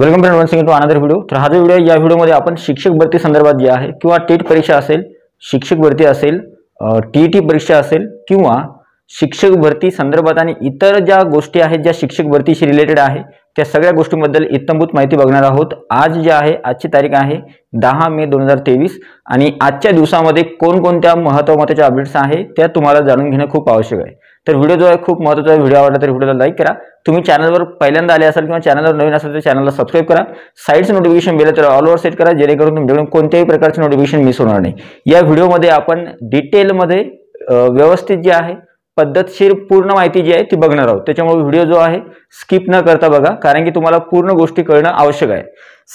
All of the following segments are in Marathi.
welcome friend one second to another video तर हा जो व्हिडिओ या व्हिडिओमध्ये आपण शिक्षक भरती संदर्भात जे आहे किंवा टेट परीक्षा असेल शिक्षक भरती असेल टी टी परीक्षा असेल किंवा शिक्षक भरती संदर्भात आणि इतर ज्या गोष्टी आहेत ज्या शिक्षक भरतीशी रिलेटेड आहे त्या सगळ्या गोष्टींबद्दल इत्तमभूत माहिती बघणार आहोत आज जे आहे आजची तारीख आहे दहा मे दोन हजार तेवीस आणि आजच्या दिवसामध्ये कोणकोणत्या महत्त्व महत्त्वाच्या अपडेट्स आहे त्या तुम्हाला जाणून घेणं खूप आवश्यक आहे तर व्हिडिओ जो आहे खूप महत्त्वाचा व्हिडिओ आवडला तर व्हिडिओला लाईक करा तुम्ही चॅनलवर पहिल्यांदा आले असाल किंवा चॅनलवर नवीन असाल तर चॅनलला सबस्क्राईब करा साईडचं नोटिफिकेशन बिल तर ऑलवर सेट करा जेणेकरून तुमच्याकडून कोणत्याही प्रकारचे नोटिफिकेशन मिस होणार नाही या व्हिडिओमध्ये आपण डिटेलमध्ये व्यवस्थित जे आहे पद्धतशीर पूर्ण माहिती जी आहे ती बघणार आहोत त्याच्यामुळे व्हिडिओ जो आहे स्किप न करता बघा कारण की तुम्हाला पूर्ण गोष्टी कळणं आवश्यक आहे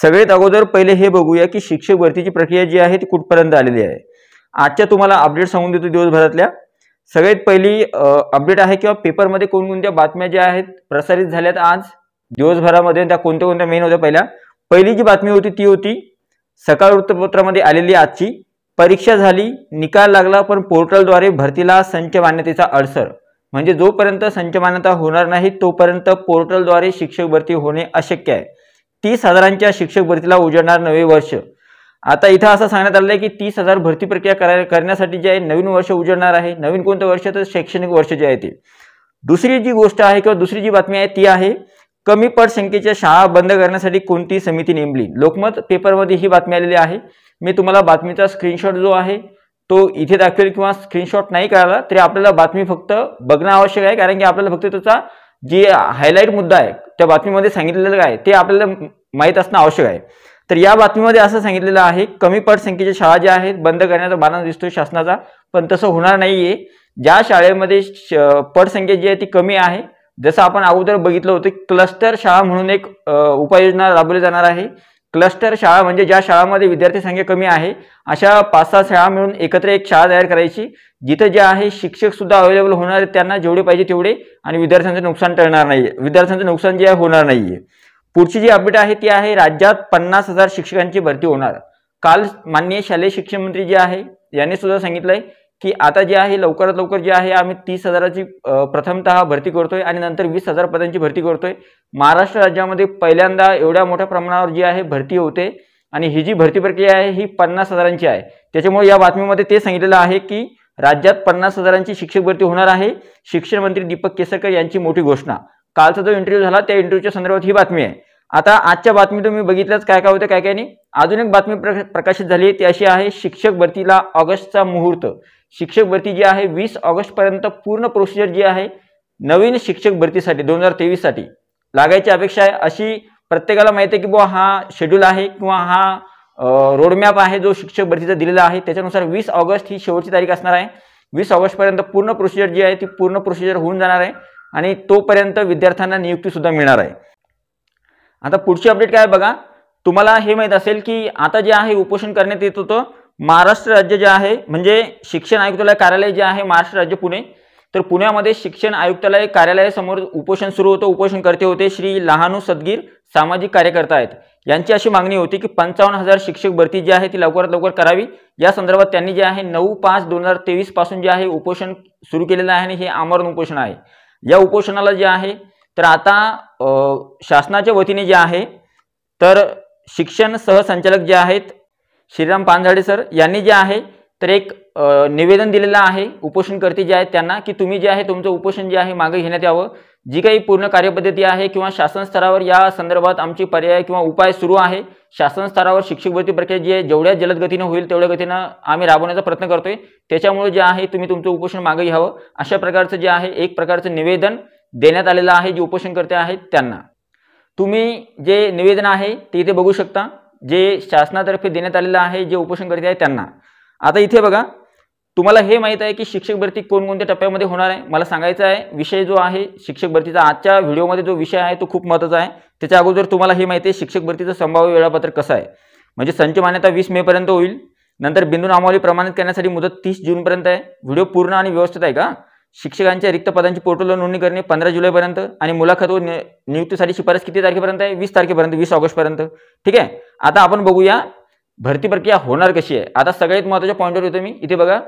सगळ्यात अगोदर पहिले हे बघूया की शिक्षक भरतीची प्रक्रिया जी आहे ती कुठपर्यंत आलेली आहे आजच्या तुम्हाला अपडेट सांगून देतो दिवसभरातल्या सगळ्यात पहिली अपडेट आहे किंवा पेपरमध्ये कोणकोणत्या बातम्या ज्या आहेत प्रसारित झाल्यात आज दिवसभरामध्ये त्या कोणत्या कोणत्या मेन होत्या पहिल्या पहिली जी बातमी होती ती होती सकाळ वृत्तपत्रामध्ये आलेली आजची परीक्षा झाली निकाल लागला पण पोर्टलद्वारे भरतीला संच मान्यतेचा अडसर म्हणजे जोपर्यंत संच मान्यता होणार नाही तोपर्यंत पोर्टलद्वारे शिक्षक भरती होणे अशक्य आहे तीस हजारांच्या शिक्षक भरतीला उजळणार नवे वर्ष आता इथं असं सांगण्यात आलं आहे की तीस हजार भरती प्रक्रिया करण्यासाठी जे आहे नवीन वर्ष उजळणार आहे नवीन कोणतं वर्ष तर शैक्षणिक वर्ष जे आहे ते दुसरी जी गोष्ट आहे किंवा दुसरी जी बातमी आहे ती आहे कमी संख्येच्या शाळा बंद करण्यासाठी कोणती समिती नेमली लोकमत पेपरमध्ये ही बातमी आलेली आहे मी तुम्हाला बातमीचा स्क्रीनशॉट जो आहे तो इथे दाखवेल किंवा स्क्रीनशॉट नाही करायला तरी आपल्याला बातमी फक्त बघणं आवश्यक आहे कारण की आपल्याला फक्त त्याचा जे हायलाईट मुद्दा आहे त्या बातमीमध्ये सांगितलेलं काय ते आपल्याला माहीत असणं आवश्यक आहे तर या बातमीमध्ये असं सांगितलेलं आहे कमी पटसंख्येच्या शाळा ज्या आहेत बंद करण्याचा बाणा दिसतो शासनाचा पण तसं होणार नाहीये ज्या शाळेमध्ये पटसंख्या जी आहे ती कमी आहे जसं आपण अगोदर बघितलं होतं क्लस्टर शाळा म्हणून एक उपाययोजना राबवली जाणार आहे क्लस्टर शाळा म्हणजे ज्या शाळामध्ये विद्यार्थी संख्या कमी आहे अशा पाच सहा शाळा मिळून एकत्र एक शाळा तयार करायची जिथं जे आहे शिक्षक सुद्धा अवेलेबल होणार आहेत त्यांना जेवढे पाहिजे तेवढे आणि विद्यार्थ्यांचं नुकसान टळणार नाही विद्यार्थ्यांचं नुकसान जे आहे होणार नाहीये पुढची जी अपडेट आहे ती आहे राज्यात पन्नास हजार शिक्षकांची भरती होणार काल माननीय शालेय शिक्षण मंत्री जे आहे यांनी सुद्धा सांगितलंय की आता जे आहे लवकरात लवकर जे आहे आम्ही तीस हजाराची प्रथमतः भरती करतोय आणि नंतर वीस हजार पदांची भरती करतोय महाराष्ट्र राज्यामध्ये पहिल्यांदा एवढ्या मोठ्या प्रमाणावर जी आहे भरती होते आणि ही जी भरती प्रक्रिया आहे ही पन्नास हजारांची आहे त्याच्यामुळे या बातमीमध्ये ते सांगितलेलं आहे की राज्यात पन्नास हजारांची शिक्षक भरती होणार आहे शिक्षण मंत्री दीपक केसरकर यांची मोठी घोषणा कालचा जो इंटरव्ह्यू झाला त्या इंटरव्ह्यूच्या संदर्भात ही बातमी आहे आता आजच्या बातमी तुम्ही बघितल्याच काय काय होतं काय काय नाही अजून एक बातमी प्रकाशित झाली ती अशी आहे शिक्षक भरतीला ऑगस्टचा मुहूर्त शिक्षक भरती जी आहे वीस पर्यंत पूर्ण प्रोसिजर जी आहे नवीन शिक्षक भरतीसाठी दोन हजार तेवीससाठी लागायची अपेक्षा आहे अशी प्रत्येकाला माहिती आहे की बुवा हा शेड्यूल आहे किंवा हा रोडमॅप आहे जो शिक्षक भरतीचा दिलेला आहे त्याच्यानुसार वीस ऑगस्ट ही शेवटची तारीख असणार आहे वीस ऑगस्टपर्यंत पूर्ण प्रोसिजर जी आहे ती पूर्ण प्रोसिजर होऊन जाणार आहे आणि तोपर्यंत विद्यार्थ्यांना नियुक्ती सुद्धा मिळणार आहे आता पुढची अपडेट काय बघा तुम्हाला हे माहीत असेल की आता जे आहे उपोषण करण्यात येत होतं महाराष्ट्र राज्य जे आहे म्हणजे शिक्षण आयुक्तालय कार्यालय जे आहे महाराष्ट्र राज्य पुणे तर पुण्यामध्ये शिक्षण आयुक्तालय कार्यालयासमोर उपोषण सुरू होतं उपोषण करते होते श्री लहानू सदगीर सामाजिक कार्यकर्ता आहेत यांची अशी मागणी होती की पंचावन्न हजार शिक्षक भरती जी आहे ती लवकरात लवकर करावी या संदर्भात त्यांनी जे आहे नऊ पाच दोन हजार तेवीस पासून जे आहे उपोषण सुरू केलेलं आहे आणि हे आमरण उपोषण आहे या उपोषणाला जे आहे तर आता शासनाच्या वतीने जे आहे तर शिक्षण सहसंचालक जे आहेत श्रीराम पानझाडे सर यांनी जे आहे तर एक निवेदन दिलेलं आहे उपोषणकर्ते जे आहेत त्यांना की तुम्ही जे आहे तुमचं उपोषण जे आहे मागे घेण्यात यावं जी काही पूर्ण कार्यपद्धती आहे किंवा शासन स्तरावर या संदर्भात आमची पर्याय किंवा उपाय सुरू आहे शासन स्तरावर शिक्षक भरती प्रक्रिया जी आहे जेवढ्या जलद गतीने होईल तेवढ्या गतीनं आम्ही राबवण्याचा प्रयत्न करतोय त्याच्यामुळे जे आहे तुम्ही तुमचं उपोषण मागे घ्यावं अशा प्रकारचं जे आहे एक प्रकारचं निवेदन देण्यात आलेलं आहे जे उपोषणकर्ते आहेत त्यांना तुम्ही जे निवेदन आहे ते इथे बघू शकता जे शासनातर्फे देण्यात आलेलं आहे जे उपोषणकर्ते आहेत त्यांना आता इथे बघा तुम्हाला हे माहीत आहे की शिक्षक भरती कोणकोणत्या टप्प्यामध्ये होणार आहे मला सांगायचं आहे विषय जो आहे शिक्षक भरतीचा आजच्या व्हिडिओमध्ये जो विषय आहे तो खूप महत्वाचा आहे त्याच्या अगोदर तुम्हाला हे माहिती आहे शिक्षक भरतीचं संभाव्य वेळापत्रक कसं आहे म्हणजे संच मान्यता वीस मेपर्यंत होईल नंतर बिंदू नामावली प्रमाणित करण्यासाठी मुदत तीस जूनपर्यंत आहे व्हिडिओ पूर्ण आणि व्यवस्थित आहे का शिक्षकांच्या रिक्त पदांची पोर्टलवर नोंदणी करणे पंधरा जुलैपर्यंत आणि मुलाखत व नियुक्तीसाठी शिफारस किती तारखेपर्यंत आहे वीस तारखेपर्यंत वीस ऑगस्टपर्यंत ठीक आहे आता आपण बघूया भरती प्रक्रिया होणार कशी आहे आता सगळ्यात महत्वाच्या पॉईंटवर येतो मी इथे बघा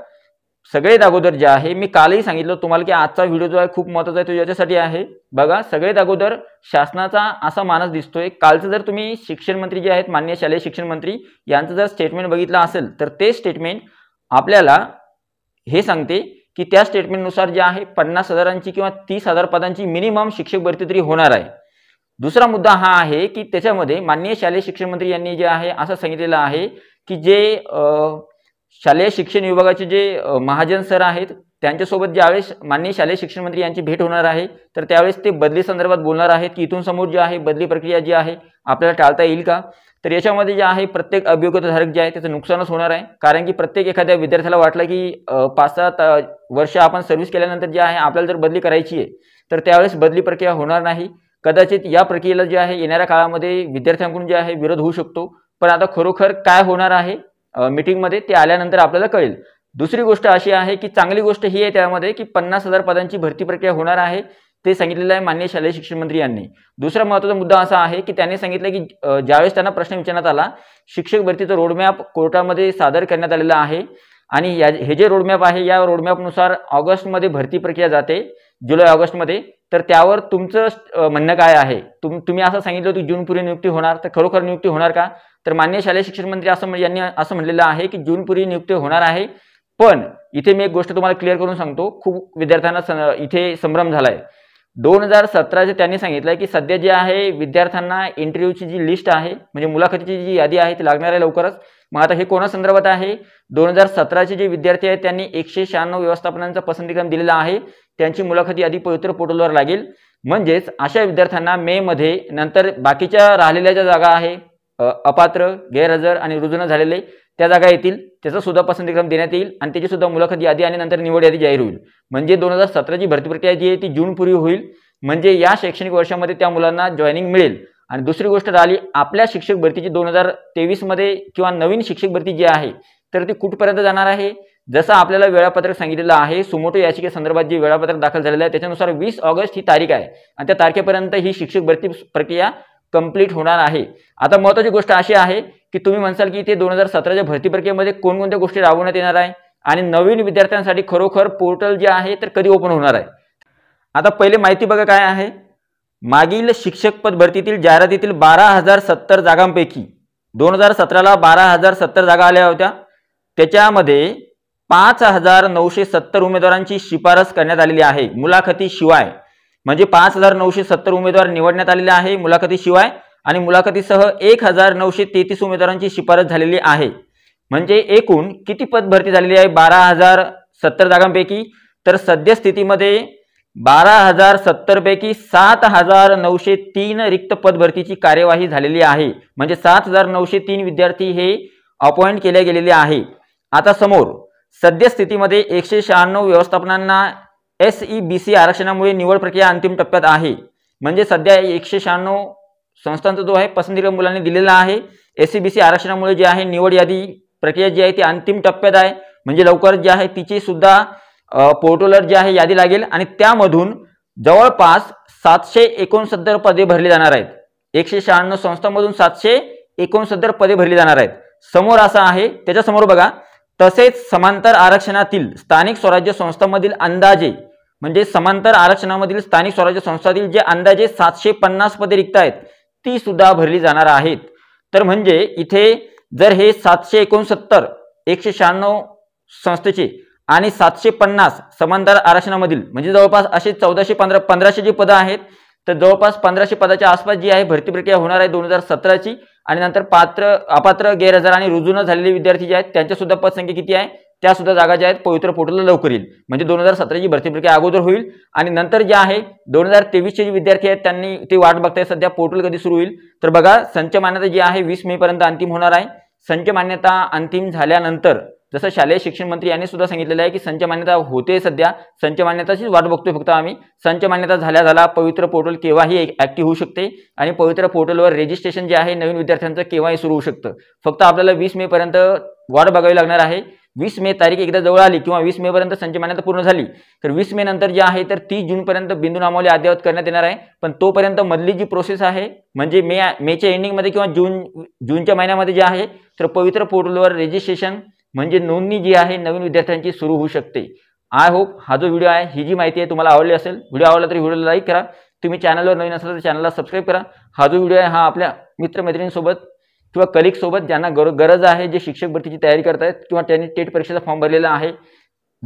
सगळे अगोदर जे आहे मी कालही सांगितलं तुम्हाला की आजचा व्हिडिओ जो आहे खूप महत्त्वाचा आहे तो याच्यासाठी आहे बघा सगळे अगोदर शासनाचा असा मानस दिसतोय कालचं जर तुम्ही शिक्षण मंत्री जे आहेत मान्य शालेय शिक्षण मंत्री यांचं जर स्टेटमेंट बघितलं असेल तर ते स्टेटमेंट आपल्याला हे सांगते की त्या स्टेटमेंटनुसार जे आहे पन्नास हजारांची किंवा तीस हजार पदांची मिनिमम शिक्षक भरती तरी होणार आहे दुसरा मुद्दा हा आहे की त्याच्यामध्ये माननीय शालेय शिक्षण मंत्री यांनी जे आहे असं सांगितलेलं आहे की जे शालेय शिक्षण विभागाचे जे महाजन सर आहेत त्यांच्यासोबत ज्यावेळेस माननीय शालेय शिक्षण मंत्री यांची भेट होणार आहे तर त्यावेळेस ते बदली संदर्भात बोलणार आहेत की इथून समोर जे आहे बदली प्रक्रिया जी आहे आपल्याला टाळता येईल का तर याच्यामध्ये जे आहे प्रत्येक अभियोगधारक जे आहे त्याचं नुकसानच होणार आहे कारण की प्रत्येक एखाद्या विद्यार्थ्याला वाटलं की पाच सात वर्ष आपण सर्व्हिस केल्यानंतर जे आहे आपल्याला जर बदली करायची आहे तर त्यावेळेस बदली प्रक्रिया होणार नाही कदाचित या प्रक्रियेला जे आहे येणाऱ्या काळामध्ये विद्यार्थ्यांकडून जे आहे विरोध होऊ शकतो पण आता खरोखर काय होणार आहे मिटिंगमध्ये ते आल्यानंतर आपल्याला कळेल दुसरी गोष्ट अशी आहे की चांगली गोष्ट ही आहे त्यामध्ये की पन्नास हजार पदांची भरती प्रक्रिया होणार आहे ते सांगितलेलं आहे मान्य शालेय शिक्षण मंत्री यांनी दुसरा महत्वाचा मुद्दा असा आहे की त्यांनी सांगितलं की ज्यावेळेस त्यांना प्रश्न विचारण्यात आला शिक्षक भरतीचा रोडमॅप कोर्टामध्ये सादर करण्यात आलेला आहे आणि या हे जे रोडमॅप आहे या रोडमॅपनुसार ऑगस्टमध्ये भरती प्रक्रिया जाते जुलै ऑगस्टमध्ये तर त्यावर तुमचं म्हणणं काय आहे तुम तुम्ही असं सांगितलं होतं जूनपुरी नियुक्ती होणार तर खरोखर नियुक्ती होणार का तर मान्य शालेय शिक्षण मंत्री असं यांनी असं म्हणलेलं आहे की जूनपुरी नियुक्ती होणार आहे पण इथे मी एक गोष्ट तुम्हाला क्लिअर करून सांगतो खूप विद्यार्थ्यांना इथे संभ्रम झालाय दोन हजार सतराचे त्यांनी सांगितलंय की सध्या जे आहे विद्यार्थ्यांना इंटरव्ह्यूची जी लिस्ट आहे म्हणजे मुलाखतीची जी यादी आहे ती लागणार आहे लवकरच मग आता हे संदर्भात आहे दोन हजार सतराचे जे विद्यार्थी आहेत त्यांनी एकशे शहाण्णव व्यवस्थापनांचा पसंतीक्रम दिलेला आहे त्यांची मुलाखती आधी पवित्र पोर्टलवर लागेल म्हणजेच अशा विद्यार्थ्यांना मे मध्ये नंतर बाकीच्या राहिलेल्या ज्या जागा आहे अपात्र गैरहजर आणि रुजुन झालेले त्या जागा येतील त्याचा सुद्धा पसंतीक्रम देण्यात येईल आणि त्याची सुद्धा मुलाखती यादी आणि नंतर निवड यादी जाहीर होईल म्हणजे दोन हजार सतराची भरती प्रक्रिया जी आहे ती जूनपूर्वी होईल म्हणजे या शैक्षणिक वर्षामध्ये त्या मुलांना जॉईनिंग मिळेल आणि दुसरी गोष्ट झाली आपल्या शिक्षक भरतीची दोन हजार तेवीसमध्ये किंवा नवीन शिक्षक भरती जी आहे तर ती कुठपर्यंत जाणार आहे जसं आपल्याला वेळापत्रक सांगितलेलं आहे सुमोटो याचिकेसंदर्भात जे वेळापत्रक दाखल झालेलं आहे त्याच्यानुसार वीस ऑगस्ट ही तारीख आहे आणि त्या तारखेपर्यंत ही शिक्षक भरती प्रक्रिया कंप्लीट होणार आहे आता महत्वाची गोष्ट अशी आहे की तुम्ही म्हणसाल की इथे दोन हजार सतराच्या भरती प्रक्रियेमध्ये कोणकोणत्या गोष्टी राबवण्यात येणार आहे आणि नवीन विद्यार्थ्यांसाठी खरोखर पोर्टल जे आहे तर कधी ओपन होणार आहे आता पहिले माहिती बघा काय आहे मागील शिक्षक पद भरतीतील जाहिरातीतील बारा हजार सत्तर जागांपैकी दोन हजार सतराला बारा हजार सत्तर जागा आल्या होत्या त्याच्यामध्ये पाच हजार नऊशे सत्तर उमेदवारांची शिफारस करण्यात आलेली आहे मुलाखतीशिवाय म्हणजे पाच हजार नऊशे सत्तर उमेदवार निवडण्यात आलेले आहे मुलाखतीशिवाय आणि मुलाखतीसह एक हजार नऊशे तेहतीस उमेदवारांची शिफारस झालेली आहे म्हणजे एकूण किती पद भरती झालेली आहे बारा हजार सत्तर जागांपैकी तर सद्यस्थितीमध्ये बारा हजार पैकी सात हजार नऊशे तीन रिक्त पद भरतीची कार्यवाही झालेली आहे म्हणजे सात हजार नऊशे तीन विद्यार्थी हे अपॉइंट केले गेलेले आहे आता समोर सद्यस्थितीमध्ये एकशे शहाण्णव व्यवस्थापनांना एस ई बी सी आरक्षणामुळे निवड प्रक्रिया अंतिम टप्प्यात आहे म्हणजे सध्या एकशे शहाण्णव संस्थांचा जो आहे पसंतीला मुलांनी दिलेला आहे एस ई बी सी आरक्षणामुळे जी आहे निवड यादी प्रक्रिया जी आहे ती अंतिम टप्प्यात आहे म्हणजे लवकर जी आहे तिची सुद्धा पोर्टोलर जी आहे यादी लागेल आणि त्यामधून जवळपास सातशे एकोणसत्तर पदे भरली जाणार आहेत एकशे शहाण्णव संस्थांमधून सातशे एकोणसत्तर पदे भरली जाणार आहेत समोर असा आहे त्याच्यासमोर बघा तसेच समांतर आरक्षणातील स्थानिक स्वराज्य संस्थांमधील अंदाजे म्हणजे समांतर आरक्षणामधील स्थानिक स्वराज्य संस्थातील जे अंदाजे सातशे पन्नास पदे रिक्त आहेत ती सुद्धा भरली जाणार आहेत तर म्हणजे इथे जर हे सातशे एकोणसत्तर एकशे शहाण्णव संस्थेचे आणि सातशे पन्नास समांतर आरक्षणामधील म्हणजे जवळपास असे चौदाशे पंधरा पंधराशे जी पदं आहेत तर जवळपास पंधराशे पदाच्या आसपास जी आहे भरती प्रक्रिया होणार आहे दोन हजार सतराची आणि नंतर पात्र अपात्र गैरहजर आणि रुजू न झालेले विद्यार्थी जे आहेत त्यांच्या सुद्धा पदसंख्या किती आहे त्या सुद्धा जागा ज्या आहेत पवित्र पोर्टलला लवकर येईल म्हणजे दोन हजार सतराची भरती प्रक्रिया अगोदर होईल आणि नंतर जे आहे दोन हजार तेवीसचे जे विद्यार्थी आहेत त्यांनी ते वाट बघताय सध्या पोर्टल कधी सुरू होईल तर बघा संच मान्यता जी आहे वीस मे पर्यंत अंतिम होणार आहे संच मान्यता अंतिम झाल्यानंतर जसं शालेय शिक्षण मंत्री यांनी सुद्धा सांगितलेलं आहे की संच मान्यता होते सध्या संच मान्यताचीच वाट बघतोय फक्त आम्ही संच मान्यता झाल्या झाला पवित्र पोर्टल केव्हाही ऍक्टिव्ह होऊ शकते आणि पवित्र पोर्टलवर रेजिस्ट्रेशन जे आहे नवीन विद्यार्थ्यांचं केव्हाही सुरू होऊ शकतं फक्त आपल्याला वीस मे पर्यंत वाट बघावी लागणार आहे वीस मे तारीख एकदा जवळ आली किंवा वीस मे पर्यंत संच मान्यता पूर्ण झाली तर वीस मे नंतर जे आहे तर तीस जूनपर्यंत बिंदू नामावली अद्ययावत करण्यात येणार आहे पण तोपर्यंत मधली जी प्रोसेस आहे म्हणजे मे मेच्या एंडिंगमध्ये किंवा जून जूनच्या महिन्यामध्ये जे आहे तर पवित्र पोर्टलवर रेजिस्ट्रेशन म्हणजे नोंदणी जी आहे नवीन विद्यार्थ्यांची सुरू होऊ शकते आय होप हा जो व्हिडिओ आहे ही जी माहिती आहे तुम्हाला आवडली असेल व्हिडिओ आवडला तरी व्हिडिओला लाईक करा तुम्ही चॅनलवर नवीन असाल तर चॅनलला सबस्क्राईब करा हा जो व्हिडिओ आहे हा आपल्या मित्रमैत्रिणींसोबत किंवा कलिकसोबत ज्यांना गर गरज आहे जे शिक्षक भरतीची तयारी करत आहेत किंवा त्यांनी टेट परीक्षेचा फॉर्म भरलेला आहे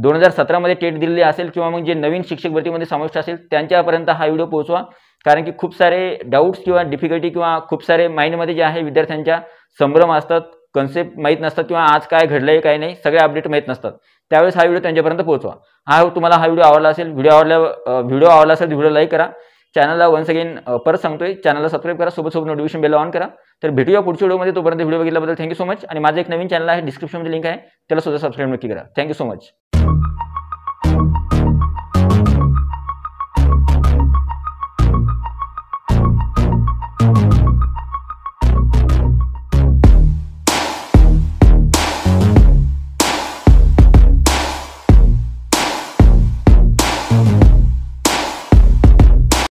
दोन हजार सतरामध्ये टेट दिलेली असेल किंवा मग जे नवीन शिक्षक भरतीमध्ये समाविष्ट असेल त्यांच्यापर्यंत हा व्हिडिओ पोहोचवा कारण की खूप सारे डाऊट्स किंवा डिफिकल्टी किंवा खूप सारे माइंडमध्ये जे आहे विद्यार्थ्यांच्या संभ्रम असतात कन्सेप्ट माहीत नसतात किंवा आज काय घडलं आहे काय नाही सगळे अपडेट माहीत नसतात त्यावेळेस हा व्हिडिओ त्यांच्यापर्यंत पोहोचवा हा तुम्हाला हा व्हिडिओ आवडला असेल व्हिडिओ आवडल्या व्हिडिओ आवडला असेल व्हिडिओ लाईक करा चॅनलला वन्स अगेन परत सांगतोय चॅनलला सबस्क्राईब करा सोबत सोबत नोटिफिकेशन बेल ऑन करा तर भेटूया पुढच्या व्हिडिओमध्ये तोपर्यंत व्हिडिओ बघितल्याबद्दल थँक्यू सो मच आणि माझं एक नवीन चॅनल आहे डिस्क्रिप्शनमध्ये लिंक आहे त्याला सुद्धा सबस्क्राईब नक्की करा थँक्यू सो मच